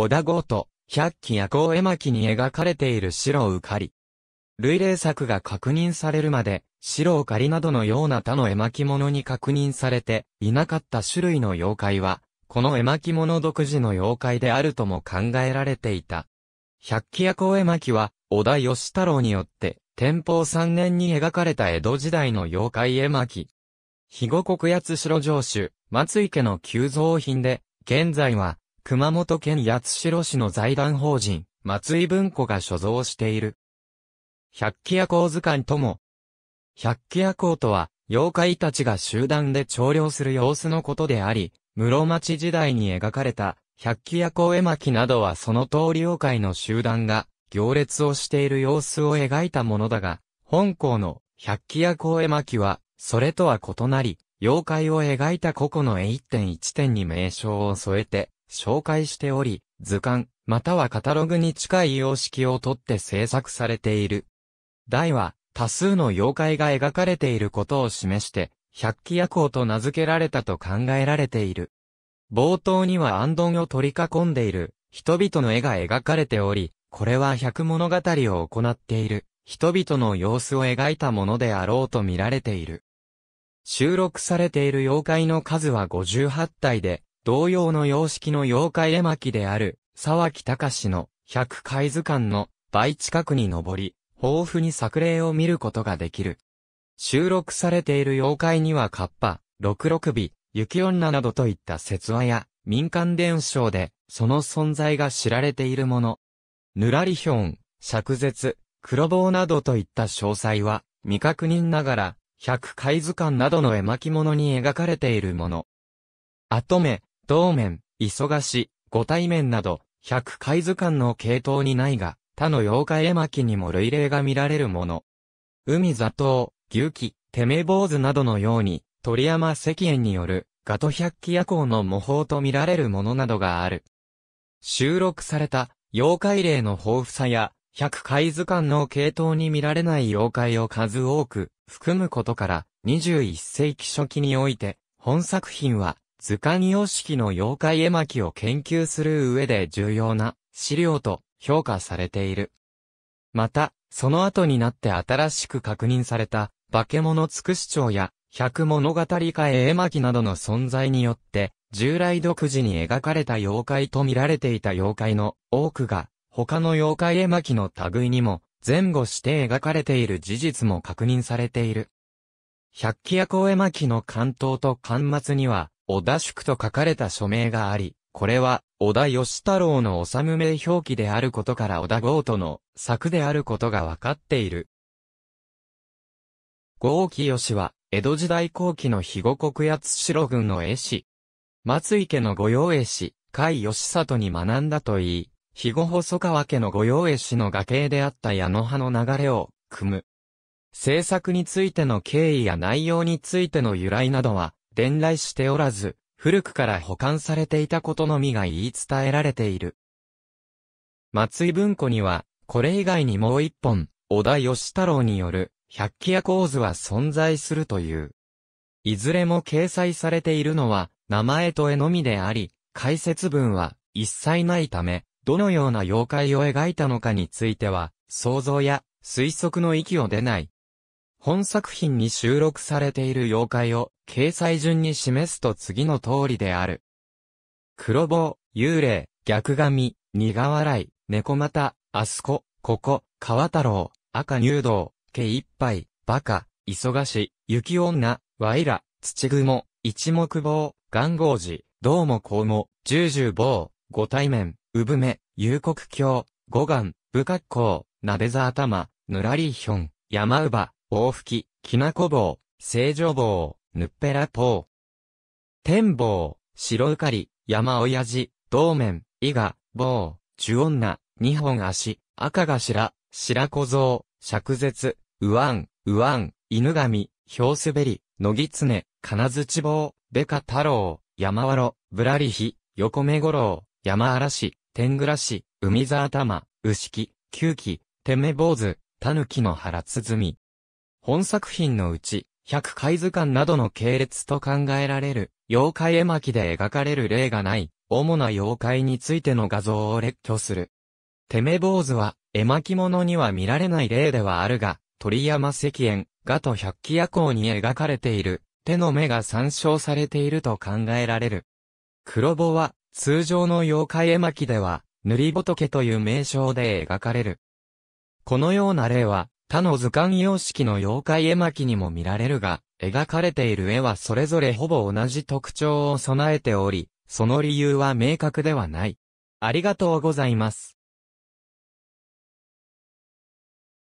小田豪と、百鬼夜行絵巻に描かれている白うかり。類例作が確認されるまで、白うかりなどのような他の絵巻物に確認されていなかった種類の妖怪は、この絵巻物独自の妖怪であるとも考えられていた。百鬼夜行絵巻は、小田義太郎によって、天保3年に描かれた江戸時代の妖怪絵巻。肥後国八代城主、松井家の旧造品で、現在は、熊本県八代市の財団法人、松井文庫が所蔵している。百鬼夜行図鑑とも。百鬼夜行とは、妖怪たちが集団で調量する様子のことであり、室町時代に描かれた、百鬼夜行絵巻などはその通り妖怪の集団が、行列をしている様子を描いたものだが、本校の百鬼夜行絵巻は、それとは異なり、妖怪を描いた個々の絵1.1点に名称を添えて、紹介しており、図鑑、またはカタログに近い様式をとって制作されている。台は、多数の妖怪が描かれていることを示して、百鬼夜行と名付けられたと考えられている。冒頭には暗丼を取り囲んでいる、人々の絵が描かれており、これは百物語を行っている、人々の様子を描いたものであろうと見られている。収録されている妖怪の数は58体で、同様の様式の妖怪絵巻である、沢木隆の百回図鑑の倍近くに上り、豊富に作例を見ることができる。収録されている妖怪にはカッパ、六六尾、雪女などといった説話や民間伝承でその存在が知られているもの。ぬらりひょん、灼、絶、黒棒などといった詳細は未確認ながら百回図鑑などの絵巻物に描かれているもの。あとめ、同面、忙し、ご対面など、百回図鑑の系統にないが、他の妖怪絵巻にも類例が見られるもの。海座頭、牛記、てめ坊主などのように、鳥山石燕による、ガト百鬼夜行の模倣と見られるものなどがある。収録された、妖怪例の豊富さや、百回図鑑の系統に見られない妖怪を数多く、含むことから、21世紀初期において、本作品は、図鑑様式の妖怪絵巻を研究する上で重要な資料と評価されている。また、その後になって新しく確認された化け物つくし帳や百物語化絵絵巻などの存在によって、従来独自に描かれた妖怪と見られていた妖怪の多くが、他の妖怪絵巻の類にも前後して描かれている事実も確認されている。百鬼夜行絵巻の関東と巻末には、小田宿と書かれた署名があり、これは、小田義太郎の治名表記であることから小田豪との作であることがわかっている。豪清は、江戸時代後期の肥後国八代郡の絵師。松井家の御用絵師、甲斐義里に学んだといい、肥後細川家の御用絵師の画形であった矢野派の流れを、組む。制作についての経緯や内容についての由来などは、伝来しておらず、古くから保管されていたことのみが言い伝えられている。松井文庫には、これ以外にもう一本、小田義太郎による、百鬼夜構図は存在するという。いずれも掲載されているのは、名前と絵のみであり、解説文は一切ないため、どのような妖怪を描いたのかについては、想像や推測の域を出ない。本作品に収録されている妖怪を掲載順に示すと次の通りである。黒棒、幽霊、逆髪、苦笑い、猫股、あすこ、ここ、川太郎、赤入道、毛一杯、バカ、忙し、雪女、ワイラ、土雲、一目棒、岩合寺、どうもこうも、十十棒、ご対面、産め、幽国境、五眼、不格好、なべざ頭、ぬらりひょん、山うば、大吹き、きなこ棒、正常棒、ぬっぺらぽう。天棒、白うかり、山親父、道面、伊賀、棒、樹女、二本足、赤頭、白小僧、尺絶、うわん、うわん、犬神、ひょうすべり、のぎつね、金槌棒、べか太郎、山わろ、ぶらりひ、横目五郎、山嵐、天暮らし、海座頭、牛木、九鬼、てめ坊主、たぬきの腹つずみ。本作品のうち、百回図鑑などの系列と考えられる、妖怪絵巻で描かれる例がない、主な妖怪についての画像を列挙する。てめ坊主は、絵巻物には見られない例ではあるが、鳥山石燕、ガと百鬼夜行に描かれている、手の目が参照されていると考えられる。黒棒は、通常の妖怪絵巻では、塗り仏という名称で描かれる。このような例は、他の図鑑様式の妖怪絵巻にも見られるが、描かれている絵はそれぞれほぼ同じ特徴を備えており、その理由は明確ではない。ありがとうございます。